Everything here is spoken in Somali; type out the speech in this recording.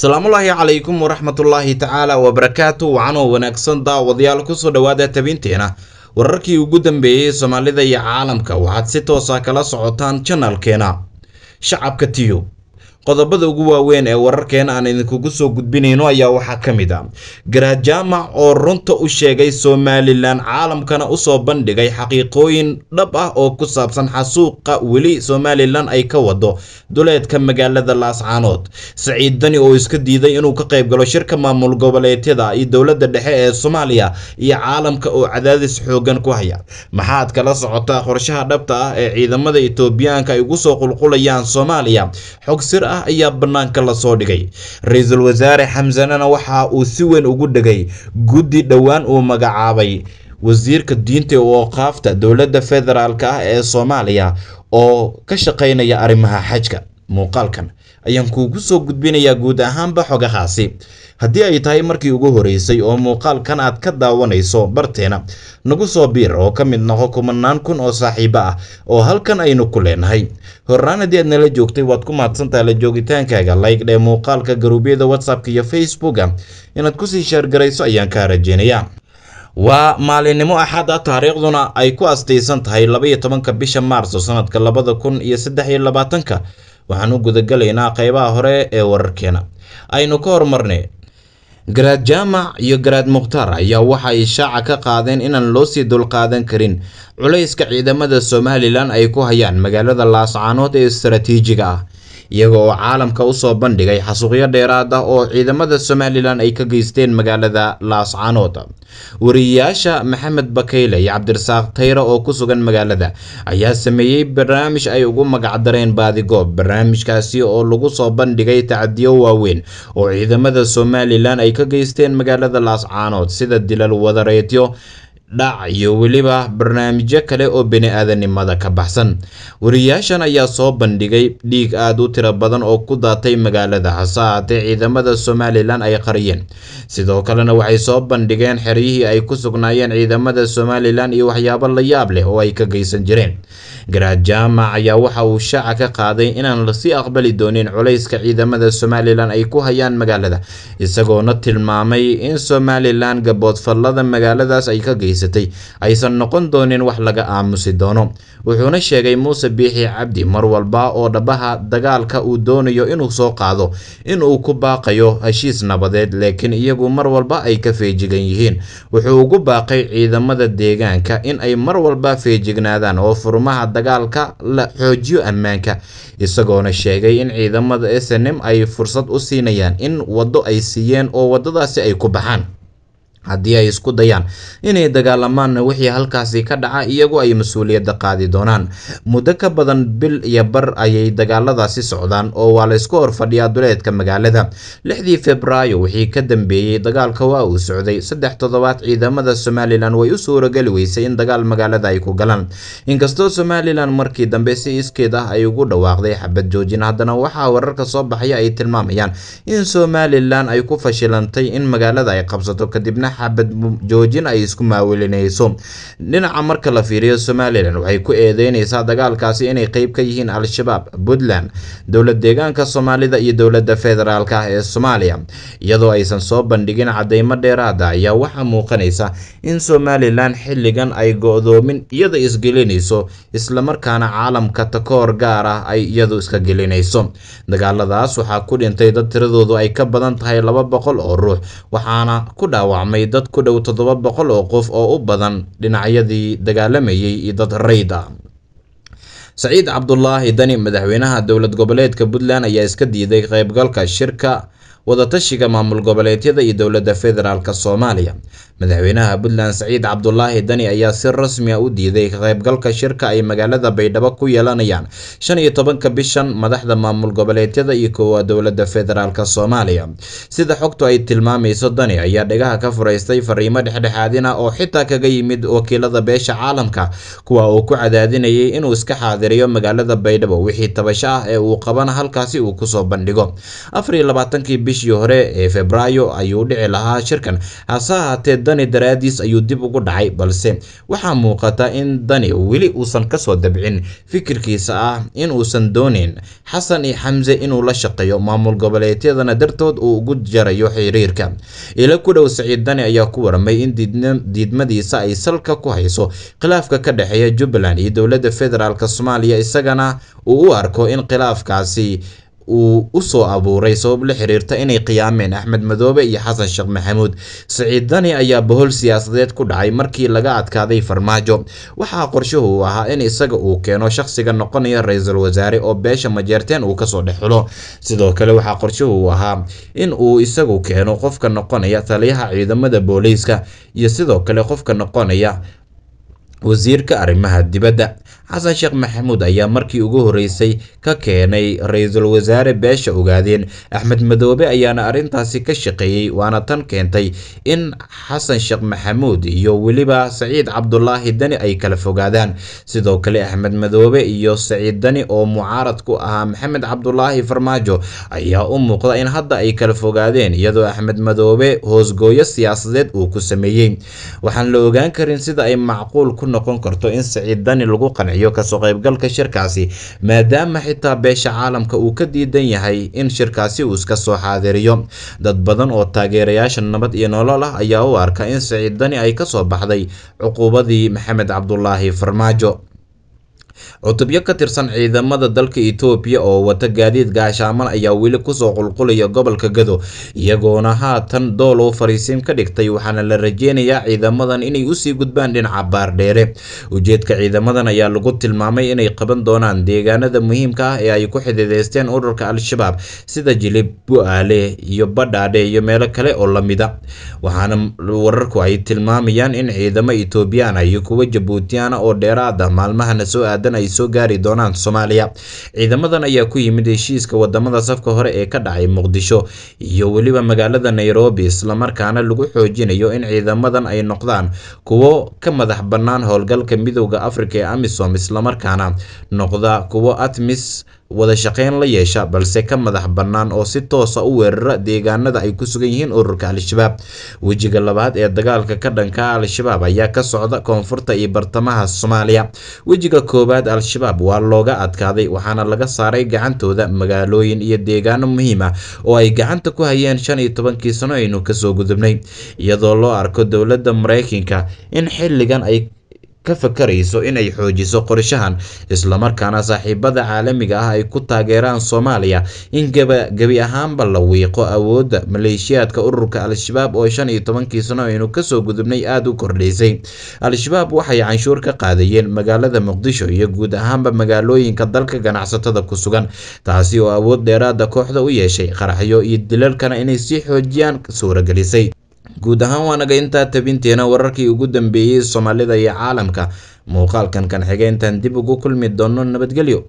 asalaamullaahi calaykum waraxmatullaahi tacaala wabarakaatu oo wanaagsan daawadayaal kusoo dhowaada tabinteena wararkii ugu dambeeyey soomaalida iyo caalamka waxaad si toosa ah kala socotaan janalkeena shacabka tiyo qodobada ugu waaweyn ee wararkeena aan idinkugu soo gudbinayno ayaa waxaa ka mid a garaad jaamac oo runta u sheegay somalilan caalamkana usoo bandhigay xaqiiqooyin dhab ah oo ku saabsan xasuuqa weli somalilan ay ka wado duleedka magaalada laascaanood saciid dani oo iska diiday inuu ka qayb galo shirka maamul goboleedyada iyo dowladda dhexe ee soomaaliya iyo caalamka oo cadaadis xoogan ku haya maxaad kala socotaa qorshaha dhabta ah ee ciidamada itoobiyaanka ay ugu soo qulqulayaan soomaaliya xog sir ah ah ayaa bannaanka lasoo dhigay ra-iisul wasaare xamsanena waxa uu si weyn ugu dhegay guddi dhowaan uu magacaabay wasiirka diinta u ooqaafta dowladda federaalk ah ee soomaaliya oo ka shaqaynaya arrimaha xajka muuqaalkan ayaan kuugu soo gudbinayaa guud ahaanba xogahaasi haddii ay tahay markii ugu horeysay oo muuqaalkan aad ka daawanayso barteena nagu soo biir oo ka mid noqo kumanaan kun oo saaxiibo ah oo halkan aynu ku leenahay horraan haddii aad nala joogtay waad ku mahadsantaha la joogitaankaaga laygdhee muuqaalka garuubyada whatsappka iyo facebooka inaad kusii sheergarayso ayaan kaa rajaynayaa waa maalinnimo axad ah taariikhduna ay ku astaysan tahay labaiyo tobanka bisha maarso sanadka labada kun iyo saddex iyo labaatanka waxaan u gudagalaynaa qaybaha hore ee wararkeena aynu ka hormarnay garaad jaamac iyo garaad mukhtaar ayaa waxa ay shaaca ka qaadeen inaan loo sii dulqaadan karin culayska ciidamada somalilan ay ku hayaan magaalada laascaanood ee istaraatiijiga ah iyaga oo caalamka u soo bandhigay xasuuqyo dheeraad ah oo ciidamada somalilan ay ka geysteen magaalada laascanood wariyayaasha maxamed bakeyle iyo cabdirasaaq tayre oo ku sugan magaalada ayaa sameeyey barnaamij ay ugu magacdareen baadigoob barnaamijkaasi oo lagu soo bandhigay tacadiyo waaweyn oo ciidamada somalilan ay ka geysteen magaalada laascaanood sida dilal wadareedyo dhac iyo weliba barnaamijyo kale oo bini-aadanimada ka baxsan wariyaashan ayaa soo bandhigay dhiig aad u tira badan oo ku daatay magaalada hasaate ciidamada somalilan ay qariyeen sidoo kalena waxay soo bandhigeen xeryihii ay ku sugnaayeen ciidamada somalilan iyo waxyaabo la yaab leh oo ay ka geysan jireen garaad jaamac ayaa waxa uu shaaca ka qaaday inaan lasii aqbali doonin culayska ciidamada somalilan ay ku hayaan magaalada isagoona tilmaamay in somalilan gaboodfallada magaaladaas ay ka geysan haysatay aysan noqon doonin wax laga aamusi doono wuxuuna sheegay muuse biixi cabdi mar walba oo dhabaha dagaalka uu doonayo inuu soo qaado in uu ku baaqayo heshiis nabadeed laakiin iyagu mar walba ay ka feejigan yihiin wuxuu ugu baaqay ciidamada deegaanka in ay mar walba feejignaadaan oo furmaha dagaalka la xoojiyo ammaanka isagoona sheegay in ciidamada snm ay fursad u siinayaan in waddo ay siiyeen oo waddadaasi ay ku baxaan haddii ay isku dayaan inay dagaalamaanna wixii halkaasi ka dhaca iyagu ay mas-uuliyadda qaadi doonaan muddo ka badan bil iyo bar ayay dagaaladaasi socdaan oo waa laysku horfadhiyaa duleedka magaalada lixdii febraayo wixii ka dambeeyey dagaalka waa uu socday saddex toddobaad ciidamada somalilan way u suurageli weysay in dagaal magaalada ay ku galaan inkastoo somalilan markii dambe si iskeed ah ay ugu dhawaaqday xabad joojin haddana waxaa wararka soo baxaya ay tilmaamayaan in somalilan ay ku fashilantay in magaalada ay qabsato kadibna xabad joojin ay isku maawelinayso dhinaca marka la fiiriyo somalilan waxay ku eedeyneysaa dagaalkaasi inay qeyb ka yihiin al-shabaab puntland dowlad deegaanka soomaalida iyo dowladda federaalka ah ee soomaaliya iyadoo aysan soo bandhigin cadeymo dheeraada ah, ayaa waxaa muuqanaysa in somalilan xilligan ay go-doomin iyada isgelinayso islamarkaana caalamka takoor gaar ah ay iyadu iska gelinayso dagaaladaas waxaa ku dhintay dad tiradoodu ay ka badan tahay laba boqol oo ruux waxaana ku dhaawacmay ay dad ku dhow toddoba boqol oo qof oo u badan dhinacyadii dagaalamayay iyo dad rayda saciid cabdulaahi dani madaxweynaha dowlad goboleedka puntland ayaa iska diiday qaybgalka shirka wadatashiga maamul goboleedyada iyo dowladda federaalk soomaaliya madaxweynaha puntland saciid cabdulaahi dani ayaa si rasmi a ah u diiday kaqaybgalka shirka ay magaalada baydhabo ku yeelanayaan shan iyo tobanka bishan madaxda maamul goboleedyada iyo koowaad dowladda federaalk soomaaliya sida xogtu ay tilmaamayso dani ayaa dhegaha ka furaystay fariimo dhexdhexaadin ah oo xitaa kaga yimid wakiilada beesha caalamka kuwa uu ku cadaadinayay inuu iska xaadiriyo magaalada baydhabo wixii tabasho ah ee uu qaban halkaasi uu kusoo bandhigo bishii hore ee febraayo ayuu dhici lahaa shirkan hase ahaatee dani daraadiis ayuu dib ugu dhacay balse waxaa muuqata in dani weli uusan kasoo dabcin fikirkiisa ah inuusan dooneyn xasan iyo xamse inuu la shaqeeyo maamul goboleedyadana dartood uu ugu jarayo xiriirka ilo ku dhow saciid dani ayaa ku waramay in diidmadiisa ay salka ku hayso khilaafka ka dhexeeya jubbaland iyo dowladda federaalk soomaaliya isagana uu u arko in khilaafkaasi uu usoo abuuray sabab la xiriirta inay qiyaameen axmed madoobe iyo xasan sheekh maxamuud siciid dani ayaa bohol siyaasadeed ku dhacay markii laga adkaaday farmaajo waxaa qorshuhu u ahaa in isaga uu keeno shakhsiga noqonaya ra-iisul wasaare oo beesha majeerteen uu kasoo dhex xulo sidoo kale waxaa qorshuhu u ahaa in uu isagu keeno qofka noqonaya taliyaha ciidamada booliiska iyo sidoo kale qofka noqonaya wasiirka arrimaha dibadda xasan sheekh maxamuud ayaa markii ugu horreysay ka keenay ra-iisul wasaare beesha ogaadeen axmed madoobe ayaana arrintaasi ka shaqeeyey waana tan keentay in xasan sheekh maxamuud iyo weliba saciid cabdulaahi dani ay kala fogaadaan sidoo kale axmed madoobe iyo saciid dani oo mucaarad ku ahaa maxamed cabdulaahi farmaajo ayaa u muuqda in hadda ay kala fogaadeen iyadoo axmed madoobe hoosgooyo siyaasadeed uu ku sameeyey waxaan la ogaan karin sida ay macquul ku noqon karto in siciid lagu qanciyo kasoo qaybgalka shirkaasi maadaama xitaa beesha caalamka uu ka diidan yahay in shirkaasi uu iska soo xaadiriyo dad badan oo taageerayaasha nabad iyo nolol ah ayaa u arka in siciid ay ka soo baxday cuquubadii maxamed cabdulaahi farmaajo cutubyo ka tirsan ciidamada dalka etoobiya oo wata gaadiid gaashaaman ayaa weli kusoo qulqulaya gobolka gado iyagoona haatan doolow fariisiin ka dhigtay waxaana la rajeynayaa ciidamadan inay usii gudbaan dhinaca baardheere ujeedka ciidamadan ayaa lagu tilmaamay inay qaban doonaan deegaanada muhiimka ah ee ay ku xidideysteen ururka al-shabaab sida jilib buaale iyo badhaadhe iyo meelo kale oo lamida waxaana wararku ay tilmaamayaan in ciidamo etoobiyaan iyo kuwa jabuutiyaana oo dheeraad ah maalmahana soo aadan haatan ay soo gaari doonaan soomaaliya ciidamadan ayaa ku yimid heshiiska wadamada safka hore ee ka dhacay muqdisho iyo weliba magaalada nairobi islamarkaana lagu xoojinayo in ciidamadan ay noqdaan kuwo ka madax bannaan howlgalka midooda afrika ee amisom islamarkaana noqda kuwo atmis wadashaqeyn la yeesha balse ka madax bannaan oo si toosa ah u weerara deegaanada ay ku sugan yihiin ururka al-shabaab wejiga labaad ee dagaalka ka dhanka al-shabaab ayaa ka socda koonfurta iyo bartamaha soomaaliya wejiga koowaad al-shabaab waa looga adkaaday waxaana laga saaray gacantooda magaalooyin iyo deegaano muhiim ah oo ay gacanta ku hayeen shan iyo tobankii sano aynu kasoo gudubnay iyadoo loo arko dowladda maraykanka in xilligan ay ka fakarayso inay xoojiso qorshahan islamarkaana saaxiibada caalamiga ah ay ku taageeraan soomaaliya in gebi ahaanba la wiiqo awoodda maleeshiyaadka ururka al-shabaab oo shan iyo tobankii sano aynu kasoo gudubnay aada u kordhaysay al-shabaab waxay canshuur ka qaadayeen magaalada muqdisho iyo guud ahaanba magaalooyinka dalka ganacsatada ku sugan taasi oo awood dheeraada kooxda u yeeshay qaraxyo iyo dilalkana inay sii xoojiyaan suuragelisay guud ahaan waanaga intaa tabinteena wararkii ugu dambeeyey soomaalida iyo caalamka muuqaalkan kan xigeentan dib ugu kulmi doono nabadgelyo